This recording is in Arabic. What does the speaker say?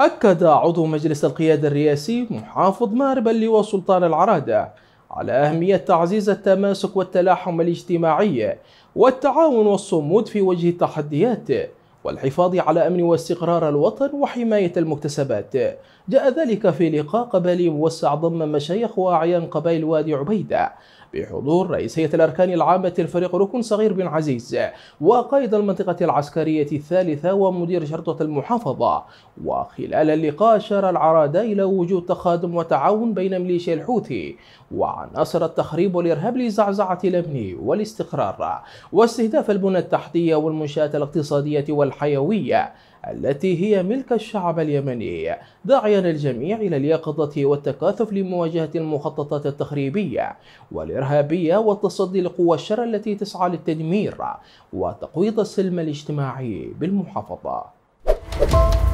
أكد عضو مجلس القيادة الرئاسي محافظ مارب اللواء سلطان العرادة على أهمية تعزيز التماسك والتلاحم الاجتماعي والتعاون والصمود في وجه التحديات والحفاظ على أمن واستقرار الوطن وحماية المكتسبات جاء ذلك في لقاء قبلي موسع ضم مشايخ وأعيان قبائل وادي عبيدة بحضور رئيسية الأركان العامة الفريق ركن صغير بن عزيز وقائد المنطقة العسكرية الثالثة ومدير شرطة المحافظة وخلال اللقاء أشار العرادة إلى وجود تخادم وتعاون بين ميليشيا الحوثي وعناصر التخريب والإرهاب لزعزعة الأمن والاستقرار واستهداف البنى التحتية والمنشآت الاقتصادية والحيوية التي هي ملك الشعب اليمني داعيا الجميع إلى اليقظة والتكاثف لمواجهة المخططات التخريبية والإرهابية والتصدي لقوى الشر التي تسعى للتدمير وتقويض السلم الاجتماعي بالمحافظة.